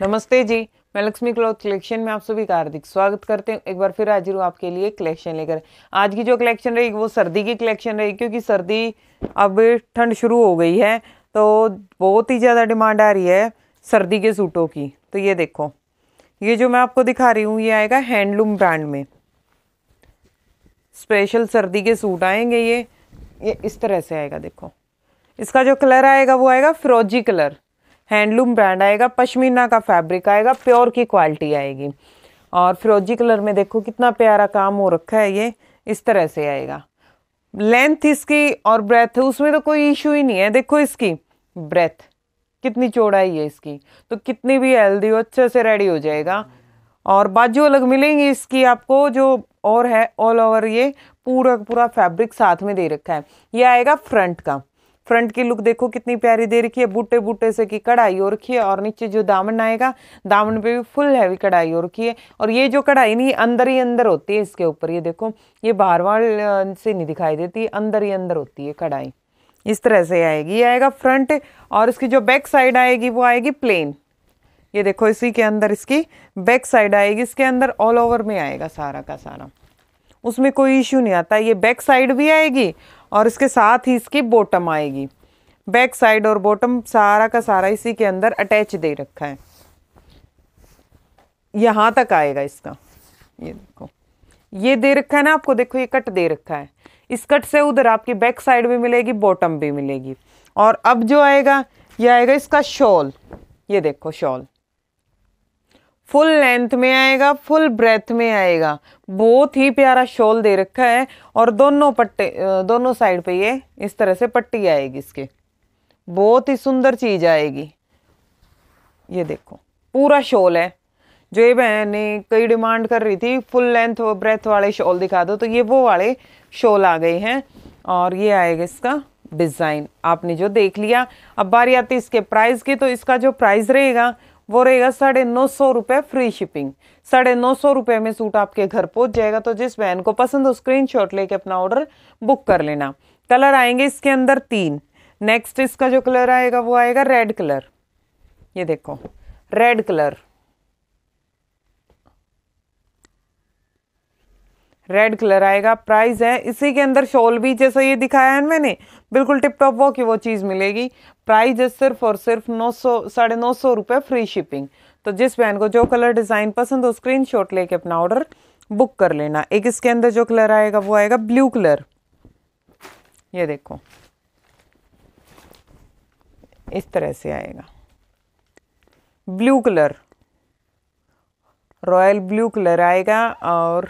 नमस्ते जी मैं Lakshmi cloth collection में आप सभी का हार्दिक स्वागत करते हैं एक बार फिर हाजिर हूँ आपके लिए कलेक्शन लेकर आज की जो कलेक्शन रहेगी वो सर्दी की कलेक्शन रहेगी क्योंकि सर्दी अब ठंड शुरू हो गई है तो बहुत ही ज़्यादा डिमांड आ रही है सर्दी के सूटों की तो ये देखो ये जो मैं आपको दिखा रही हूँ ये आएगा हैंडलूम ब्रांड में स्पेशल सर्दी के सूट आएंगे ये ये इस तरह से आएगा देखो इसका जो कलर आएगा वो आएगा फिरोजी कलर हैंडलूम ब्रांड आएगा पश्मीना का फैब्रिक आएगा प्योर की क्वालिटी आएगी और फिरोजी कलर में देखो कितना प्यारा काम हो रखा है ये इस तरह से आएगा लेंथ इसकी और ब्रेथ उसमें तो कोई इशू ही नहीं है देखो इसकी ब्रेथ कितनी चौड़ाई है इसकी तो कितनी भी हेल्दी हो अच्छे से रेडी हो जाएगा और बाजू अलग मिलेंगी इसकी आपको जो और है ऑल ओवर ये पूरा पूरा फैब्रिक साथ में दे रखा है ये आएगा फ्रंट का फ्रंट की लुक देखो कितनी प्यारी दे रखी है बूटे बूटे से की कढ़ाई और रखी है और नीचे जो दामन आएगा दामन पे भी फुल हैवी कढ़ाई और रखी है और ये जो कढ़ाई नहीं अंदर ही अंदर होती है इसके ऊपर ये देखो ये बाहर वाल से नहीं दिखाई देती अंदर ही अंदर होती है कढ़ाई इस तरह से आएगी ये आएगा फ्रंट और इसकी जो बैक साइड आएगी वो आएगी प्लेन ये देखो इसी के अंदर इसकी बैक साइड आएगी इसके अंदर ऑल ओवर में आएगा सारा का सारा उसमें कोई इश्यू नहीं आता ये बैक साइड भी आएगी और इसके साथ ही इसकी बॉटम आएगी बैक साइड और बॉटम सारा का सारा इसी के अंदर अटैच दे रखा है यहाँ तक आएगा इसका ये देखो ये दे रखा है ना आपको देखो ये कट दे रखा है इस कट से उधर आपकी बैक साइड भी मिलेगी बॉटम भी मिलेगी और अब जो आएगा ये आएगा इसका शॉल ये देखो शॉल फुल लेंथ में आएगा फुल ब्रेथ में आएगा बहुत ही प्यारा शॉल दे रखा है और दोनों पट्टे दोनों साइड पे ये इस तरह से पट्टी आएगी इसके बहुत ही सुंदर चीज आएगी ये देखो पूरा शॉल है जो ये मैंने कई डिमांड कर रही थी फुल लेंथ ब्रेथ वाले शॉल दिखा दो तो ये वो वाले शॉल आ गए हैं और ये आएगा इसका डिज़ाइन आपने जो देख लिया अब बारी आती इसके प्राइस की तो इसका जो प्राइस रहेगा वो रहेगा साढ़े नौ सौ रुपये फ्री शिपिंग साढ़े नौ सौ रुपये में सूट आपके घर पहुंच जाएगा तो जिस बहन को पसंद हो स्क्रीन शॉट लेके अपना ऑर्डर बुक कर लेना कलर आएंगे इसके अंदर तीन नेक्स्ट इसका जो कलर आएगा वो आएगा रेड कलर ये देखो रेड कलर रेड कलर आएगा प्राइस है इसी के अंदर शॉल भी जैसा ये दिखाया है मैंने बिल्कुल टिप टॉप वो की वो चीज़ मिलेगी प्राइस है सिर्फ और सिर्फ नौ सौ साढ़े नौ सौ रुपये फ्री शिपिंग तो जिस बहन को जो कलर डिज़ाइन पसंद हो स्क्रीन शॉट लेके अपना ऑर्डर बुक कर लेना एक इसके अंदर जो कलर आएगा वो आएगा ब्लू कलर ये देखो इस तरह से आएगा blue colour royal blue colour आएगा और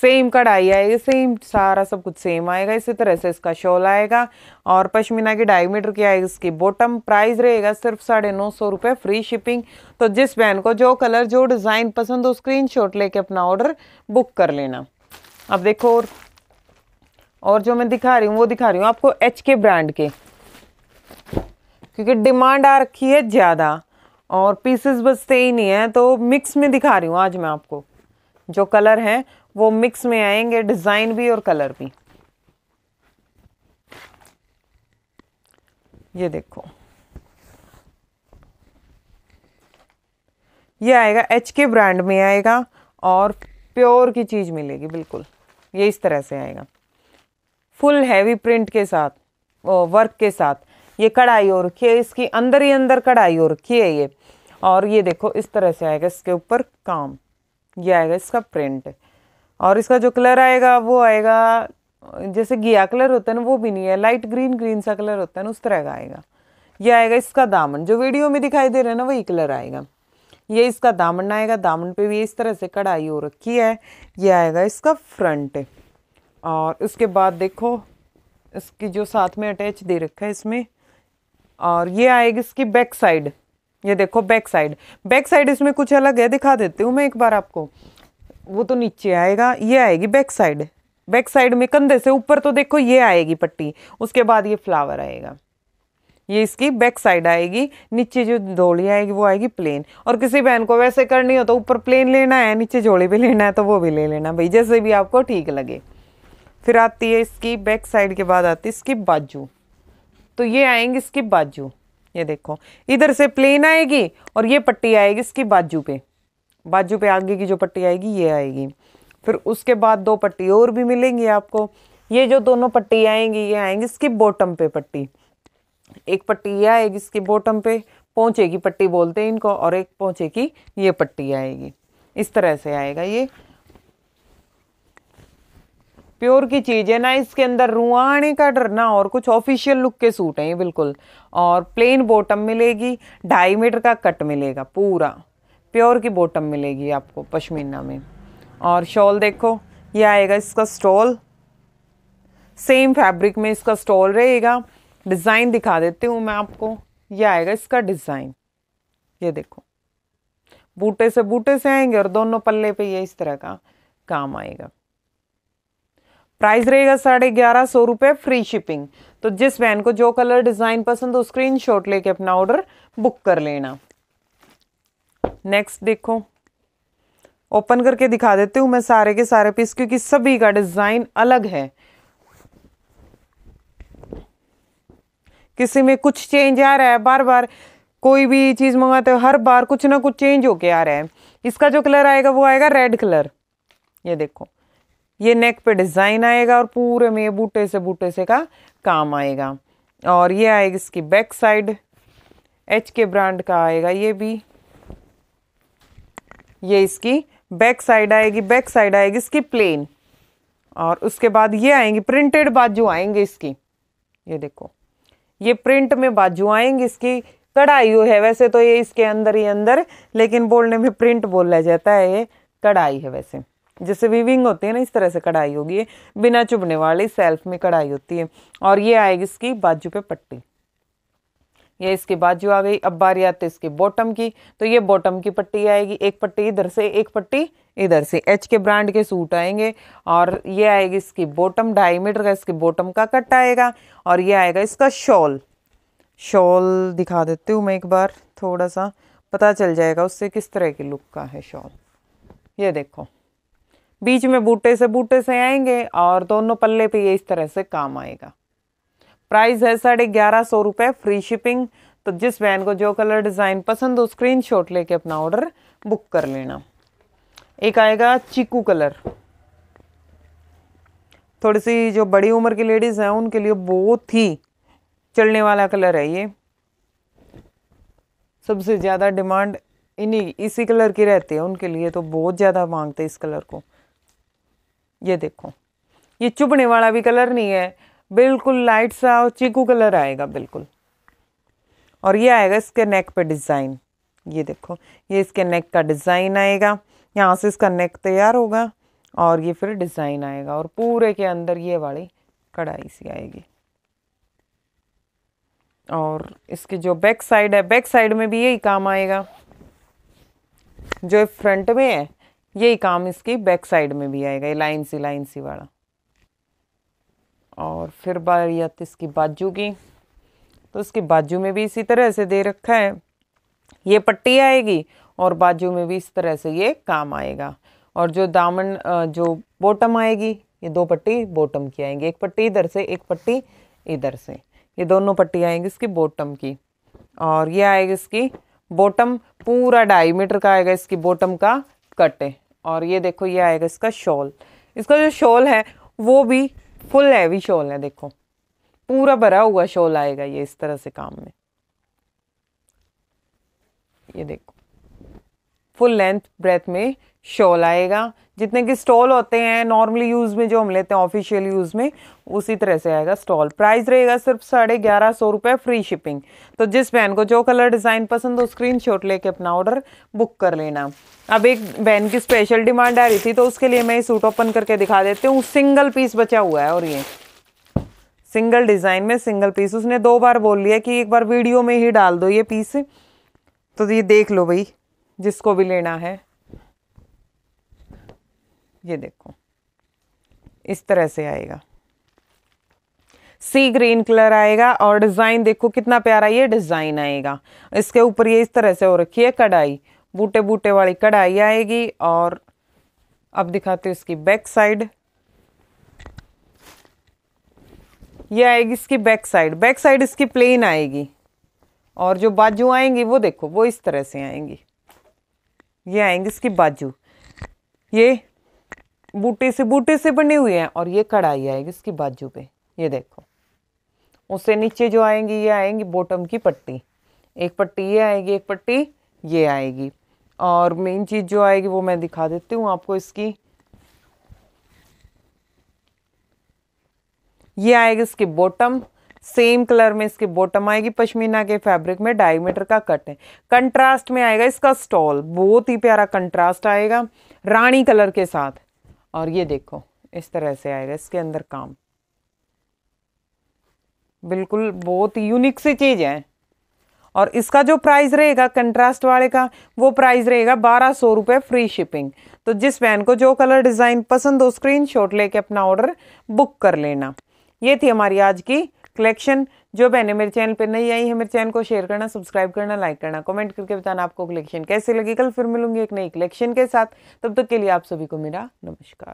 सेम कढ़ाई आएगी सेम सारा सब कुछ सेम आएगा इसी तरह से इसका शॉल आएगा और पश्मीना की डायमीटर क्या आएगी इसकी बॉटम प्राइस रहेगा सिर्फ साढ़े नौ सौ रुपये फ्री शिपिंग तो जिस बहन को जो कलर जो डिज़ाइन पसंद हो शॉट लेके अपना ऑर्डर बुक कर लेना अब देखो और और जो मैं दिखा रही हूँ वो दिखा रही हूँ आपको एच के ब्रांड के क्योंकि डिमांड आ रखी है ज़्यादा और पीसेस बचते ही नहीं है तो मिक्स में दिखा रही हूँ आज मैं आपको जो कलर हैं वो मिक्स में आएंगे डिज़ाइन भी और कलर भी ये देखो ये आएगा एच के ब्रांड में आएगा और प्योर की चीज़ मिलेगी बिल्कुल ये इस तरह से आएगा फुल हैवी प्रिंट के साथ वर्क के साथ ये कढ़ाई हो रखी है इसकी अंदर ही अंदर कढ़ाई हो रखी है ये और ये देखो इस तरह से आएगा इसके ऊपर काम ये आएगा इसका प्रिंट और इसका जो कलर आएगा वो आएगा जैसे गिया कलर होता है ना वो भी नहीं है लाइट ग्रीन ग्रीन सा कलर होता है ना उस तरह का आएगा ये आएगा इसका दामन जो वीडियो में दिखाई दे रहा है ना वही कलर आएगा ये इसका दामन आएगा दामन पे भी इस तरह से कढ़ाई हो रखी है ये आएगा इसका फ्रंट और उसके बाद देखो इसकी जो साथ में अटैच दे रखा है इसमें और ये आएगी इसकी बैक साइड ये देखो बैक साइड बैक साइड इसमें कुछ अलग है दिखा देती हूँ मैं एक बार आपको वो तो नीचे आएगा ये आएगी बैक साइड बैक साइड में कंधे से ऊपर तो देखो ये आएगी पट्टी उसके बाद ये फ्लावर आएगा ये इसकी बैक साइड आएगी नीचे जो डोली आएगी वो आएगी प्लेन और किसी बहन को वैसे करनी हो तो ऊपर प्लेन लेना है नीचे जोड़े भी लेना है तो वो भी ले लेना भाई जैसे भी आपको ठीक लगे फिर आती है इसकी बैक साइड के बाद आती है इसकी बाजू तो ये आएंगी इसकी बाजू ये देखो इधर से प्लेन आएगी और ये पट्टी आएगी इसकी बाजू पे बाजू पे आगे की जो पट्टी आएगी ये आएगी फिर उसके बाद दो पट्टी और भी मिलेंगी आपको ये जो दोनों पट्टी आएंगी ये आएंगी इसकी बॉटम पे पट्टी एक पट्टी ये आएगी इसकी बॉटम पे पहुँचे की पट्टी बोलते हैं इनको और एक पहुँचे की ये पट्टी आएगी इस तरह से आएगा ये प्योर की चीज़ है ना इसके अंदर रुआने का डर ना और कुछ ऑफिशियल लुक के सूट हैं ये बिल्कुल और प्लेन बॉटम मिलेगी ढाई मीटर का कट मिलेगा पूरा प्योर की बॉटम मिलेगी आपको पश्मीना में और शॉल देखो ये आएगा इसका स्टॉल सेम फैब्रिक में इसका स्टॉल रहेगा डिज़ाइन दिखा देती हूँ मैं आपको ये आएगा इसका डिज़ाइन ये देखो बूटे से बूटे से आएंगे और दोनों पल्ले पे ये इस तरह का काम आएगा प्राइस रहेगा साढ़े ग्यारह सौ रुपये फ्री शिपिंग तो जिस वैन को जो कलर डिज़ाइन पसंद हो शॉट लेके अपना ऑर्डर बुक कर लेना नेक्स्ट देखो ओपन करके दिखा देती हूँ मैं सारे के सारे पीस क्योंकि सभी का डिज़ाइन अलग है किसी में कुछ चेंज आ रहा है बार बार कोई भी चीज़ मंगाते हो हर बार कुछ ना कुछ चेंज होके आ रहा है इसका जो कलर आएगा वो आएगा रेड कलर ये देखो ये नेक पे डिज़ाइन आएगा और पूरे में बूटे से बूटे से का काम आएगा और ये आएगा इसकी back side H K brand का आएगा ये भी ये इसकी बैक साइड आएगी बैक साइड आएगी इसकी प्लेन और उसके बाद ये आएंगी प्रिंटेड बाजू आएंगे इसकी ये देखो ये प्रिंट में बाजू आएंगे इसकी कढ़ाई है वैसे तो ये इसके अंदर ही अंदर लेकिन बोलने में प्रिंट बोला जाता है ये कढ़ाई है वैसे जैसे विविंग होती है ना इस तरह से कढ़ाई होगी बिना चुभने वाली सेल्फ में कढ़ाई होती है और ये आएगी इसकी बाजू पे पट्टी या इसके बाद जो आ गई अब बारी आती इसके बॉटम की तो ये बॉटम की पट्टी आएगी एक पट्टी इधर से एक पट्टी इधर से एच के ब्रांड के सूट आएंगे और ये आएगी इसकी बॉटम ढाई मीटर का इसके बॉटम का कट आएगा और ये आएगा इसका शॉल शॉल दिखा देती हूँ मैं एक बार थोड़ा सा पता चल जाएगा उससे किस तरह की लुक का है शॉल ये देखो बीच में बूटे से बूटे से आएंगे और दोनों पल्ले पे ये इस तरह से काम आएगा प्राइस है साढ़े ग्यारह सौ रुपये फ्री शिपिंग तो जिस वैन को जो कलर डिज़ाइन पसंद हो स्क्रीन शॉट लेके अपना ऑर्डर बुक कर लेना एक आएगा चीकू कलर थोड़ी सी जो बड़ी उम्र की लेडीज़ हैं उनके लिए बहुत ही चलने वाला कलर है ये सबसे ज़्यादा डिमांड इन्हीं इसी कलर की रहती है उनके लिए तो बहुत ज़्यादा मांगते इस कलर को ये देखो ये चुभने वाला भी कलर नहीं है बिल्कुल लाइट सा और चीकू कलर आएगा बिल्कुल और ये आएगा इसके नेक पे डिज़ाइन ये देखो ये इसके नेक का डिज़ाइन आएगा यहाँ से इसका नेक तैयार होगा और ये फिर डिज़ाइन आएगा और पूरे के अंदर ये वाली कढ़ाई सी आएगी और इसके जो बैक साइड है बैक साइड में भी यही काम आएगा जो फ्रंट में है यही काम इसकी बैक साइड में भी आएगा ये लाइन सी लाइन सी वाला और फिर आती इसकी बाजू की तो इसके बाजू में भी इसी तरह से दे रखा है ये पट्टी आएगी और बाजू में भी इस तरह से ये काम आएगा और जो दामन जो बॉटम आएगी ये दो पट्टी बॉटम की आएंगी एक पट्टी इधर से एक पट्टी इधर से ये दोनों पट्टी आएंगी इसकी बॉटम की और ये आएगी इसकी बॉटम पूरा ढाई मीटर का आएगा इसकी बॉटम का कट और ये देखो ये आएगा इसका शॉल इसका जो शॉल है वो भी फुल हैवी शॉल है देखो पूरा भरा हुआ शॉल आएगा ये इस तरह से काम में ये देखो फुल लेंथ ब्रेथ में शॉल आएगा जितने के स्टॉल होते हैं नॉर्मली यूज़ में जो हम लेते हैं ऑफिशियल यूज़ में उसी तरह से आएगा स्टॉल प्राइस रहेगा सिर्फ साढ़े ग्यारह सौ रुपये फ्री शिपिंग तो जिस बहन को जो कलर डिज़ाइन पसंद हो स्क्रीन शॉट लेके अपना ऑर्डर बुक कर लेना अब एक बहन की स्पेशल डिमांड आ रही थी तो उसके लिए मैं ये सूट ओपन करके दिखा देती हूँ सिंगल पीस बचा हुआ है और ये सिंगल डिज़ाइन में सिंगल पीस उसने दो बार बोल लिया कि एक बार वीडियो में ही डाल दो ये पीस तो ये देख लो भाई जिसको भी लेना है ये देखो इस तरह से आएगा सी ग्रीन कलर आएगा और डिज़ाइन देखो कितना प्यारा ये डिज़ाइन आएगा इसके ऊपर ये इस तरह से हो रखी है कढ़ाई बूटे बूटे वाली कढ़ाई आएगी और अब दिखाते हैं इसकी बैक साइड ये आएगी इसकी बैक साइड बैक साइड इसकी प्लेन आएगी और जो बाजू आएंगी वो देखो वो इस तरह से आएंगी ये आएंगे इसके बाजू ये बूटे से बूटे से बने हुए हैं और ये कढ़ाई आएगी इसकी बाजू पे ये देखो उससे नीचे जो आएंगी ये आएंगी बॉटम की पट्टी एक पट्टी ये आएगी एक पट्टी ये आएगी और मेन चीज़ जो आएगी वो मैं दिखा देती हूँ आपको इसकी ये आएगी इसकी बॉटम सेम कलर में इसकी बॉटम आएगी पश्मीना के फैब्रिक में डायमीटर का कट है कंट्रास्ट में आएगा इसका स्टॉल बहुत ही प्यारा कंट्रास्ट आएगा रानी कलर के साथ और ये देखो इस तरह से आएगा इसके अंदर काम बिल्कुल बहुत यूनिक सी चीज़ है और इसका जो प्राइस रहेगा कंट्रास्ट वाले का वो प्राइस रहेगा बारह सौ रुपये फ्री शिपिंग तो जिस बहन को जो कलर डिज़ाइन पसंद हो स्क्रीन शॉट लेके अपना ऑर्डर बुक कर लेना ये थी हमारी आज की कलेक्शन जो बहने मेरे चैनल पर नहीं आई है मेरे चैनल को शेयर करना सब्सक्राइब करना लाइक करना कमेंट करके बताना आपको कलेक्शन कैसे लगी कल फिर मिलूंगी एक नई कलेक्शन के साथ तब तक के लिए आप सभी को मेरा नमस्कार